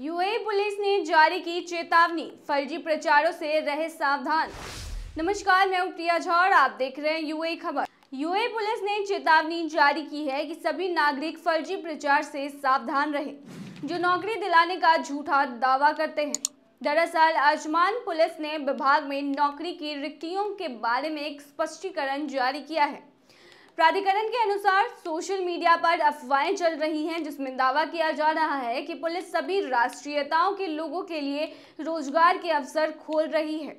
UAE police ने जारी की चेतावनी फर्जी प्रचारों से रहे सावधान नमस्कार मैं प्रिया झा और आप देख रहे हैं यूएई खबर यूएई पुलिस ने चेतावनी जारी की है कि सभी नागरिक फर्जी प्रचार से सावधान रहे जो नौकरी दिलाने का झूठा दावा करते हैं दरअसल आजमान पुलिस ने विभाग में नौकरी की रिक्तियों के बारे में एक स्पष्टीकरण जारी किया है प्राधिकरण के अनुसार सोशल मीडिया पर अफवाहें चल रही हैं जिसमें दावा किया जा रहा है कि पुलिस सभी राष्ट्रीयताओं के लोगों के लिए रोजगार के अवसर खोल रही है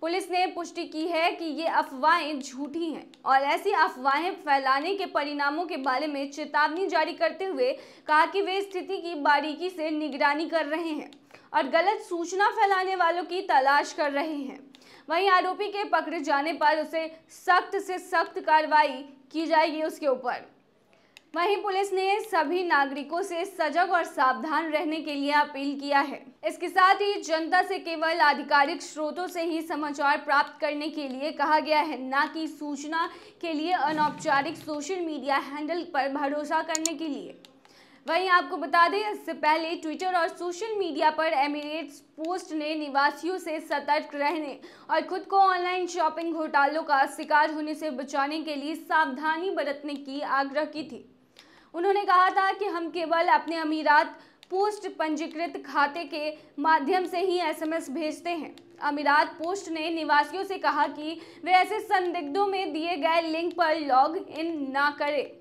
पुलिस ने पुष्टि की है कि ये अफवाहें झूठी हैं और ऐसी अफवाहें फैलाने के परिणामों के बारे में चेतावनी जारी करते हुए कहा कि वे स्थिति की बारीकी से निगरानी कर रहे हैं और गलत सूचना फैलाने वालों की तलाश कर रहे हैं वहीं आरोपी के पकड़े जाने पर उसे सख्त से सख्त कार्रवाई की जाएगी उसके ऊपर वहीं पुलिस ने सभी नागरिकों से सजग और सावधान रहने के लिए अपील किया है इसके साथ ही जनता से केवल आधिकारिक स्रोतों से ही समाचार प्राप्त करने के लिए कहा गया है न कि सूचना के लिए अनौपचारिक सोशल मीडिया हैंडल पर भरोसा करने के लिए वहीं आपको बता दें इससे पहले ट्विटर और सोशल मीडिया पर एमिरेट्स पोस्ट ने निवासियों से सतर्क रहने और खुद को ऑनलाइन शॉपिंग घोटालों का शिकार होने से बचाने के लिए सावधानी बरतने की आग्रह की थी उन्होंने कहा था कि हम केवल अपने अमीरात पोस्ट पंजीकृत खाते के माध्यम से ही एसएमएस भेजते हैं अमीरात पोस्ट ने निवासियों से कहा कि वे ऐसे संदिग्धों में दिए गए लिंक पर लॉग इन ना करें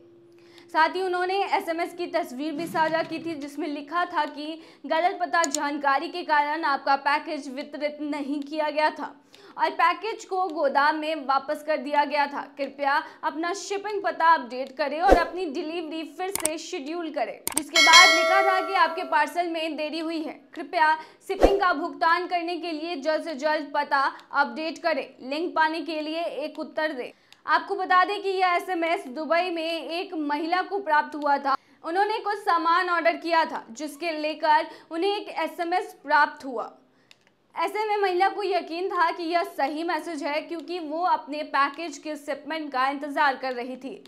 साथ ही उन्होंने एसएमएस की तस्वीर भी साझा की थी जिसमें लिखा था कि गलत पता जानकारी के कारण आपका पैकेज वितरित नहीं किया गया था और पैकेज को गोदाम में वापस कर दिया गया था कृपया अपना शिपिंग पता अपडेट करें और अपनी डिलीवरी फिर से शेड्यूल करें जिसके बाद लिखा था कि आपके पार्सल में देरी हुई है कृपया शिपिंग का भुगतान करने के लिए जल्द से जल्द पता अपडेट करें लिंक पाने के लिए एक उत्तर दें आपको बता दें कि यह एसएमएस दुबई में एक महिला को प्राप्त हुआ था उन्होंने कुछ सामान ऑर्डर किया था जिसके लेकर उन्हें एक एसएमएस प्राप्त हुआ ऐसे में महिला को यकीन था कि यह सही मैसेज है क्योंकि वो अपने पैकेज के शिपमेंट का इंतज़ार कर रही थी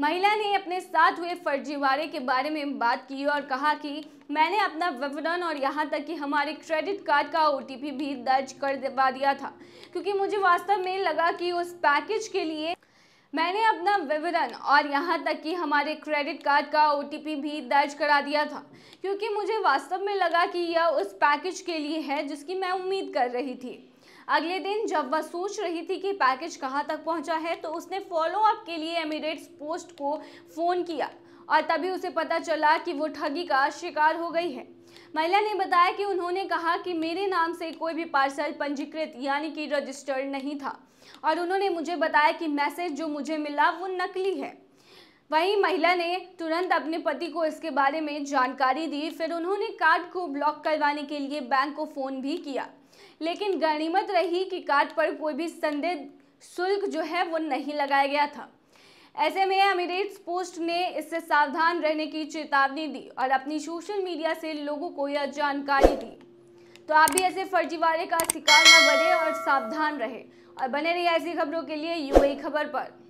महिला ने अपने साथ हुए फर्जीवाड़े के बारे में बात की और कहा कि मैंने अपना विवरण और यहाँ तक कि हमारे क्रेडिट कार्ड का ओ भी दर्ज कर दबा दिया था क्योंकि मुझे वास्तव में लगा कि उस पैकेज के लिए मैंने अपना विवरण और यहाँ तक कि हमारे क्रेडिट कार्ड का ओ भी दर्ज करा दिया था क्योंकि मुझे वास्तव में लगा कि यह उस पैकेज के लिए है जिसकी मैं उम्मीद कर रही थी अगले दिन जब वह सोच रही थी कि पैकेज कहाँ तक पहुँचा है तो उसने फॉलो अप के लिए एमिरेट्स पोस्ट को फ़ोन किया और तभी उसे पता चला कि वो ठगी का शिकार हो गई है महिला ने बताया कि उन्होंने कहा कि मेरे नाम से कोई भी पार्सल पंजीकृत यानी कि रजिस्टर्ड नहीं था और उन्होंने मुझे बताया कि मैसेज जो मुझे मिला वो नकली है वहीं महिला ने तुरंत अपने पति को इसके बारे में जानकारी दी फिर उन्होंने कार्ड को ब्लॉक करवाने के लिए बैंक को फ़ोन भी किया लेकिन गणिमत रही कि कार्ड पर कोई भी संदिग्ध शुल्क जो है वो नहीं लगाया गया था ऐसे में अमीरेट्स पोस्ट ने इससे सावधान रहने की चेतावनी दी और अपनी सोशल मीडिया से लोगों को यह जानकारी दी तो आप भी ऐसे फर्जीवाड़े का शिकार न बने और सावधान रहे और बने रहिए ऐसी खबरों के लिए यूएई खबर पर